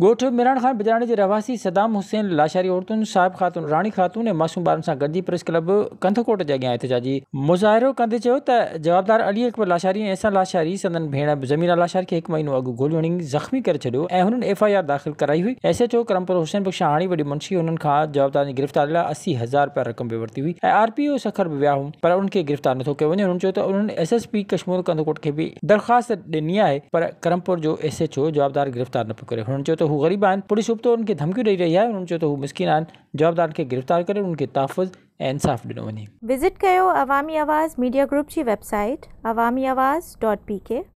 ॻोठ मिरण खान बिजराणी जे रहवासी सदाम हुसैन लाशारी औरतुनि साहिब खातून राणी खातून ऐं मासूम ॿारनि सां गॾिजी प्रेस क्लब कंथकोट जे अॻियां एहतजाजी मुज़ाहिरो कंदे जवाबदार अली अकबर लाशारी ऐं लाशारी सदन भेण ज़मीना लाशारी खे हिकु महीनो अॻु गोली हणी ज़ख़्मी करे छॾियो एफ आई आर दाख़िल कराई हुई S H O Karampur Hussain Bakhsh हाणी मुंशी हुननि जवाबदार की गिरफ़्तारी अस्सी हज़ार रुपया रक़म भी वरती हुई ऐं आर पी ओ सखर भी विया हुआ पर उन्हनि खे गिरफ़्तार नथो कयो वञे हुननि S S P Kashmore Kandhkot खे बि दरख़्वास्त ॾिनी आहे पर करमपुर जो एस एच ओ जवाबदार गिरफ़्तार न पियो करे हुननि हु गरीबान पुलिस उप तो उनके धमकी दे रही है उन चयो त तो हू मिसकिन आहिनि जवाबदारनि गिरफ़्तार करें उनके तहफ़ इंसाफ़ दिनों वञे विज़िट कयो अवामी आवाज़ मीडिया ग्रुप की website Awami Awaz dot P के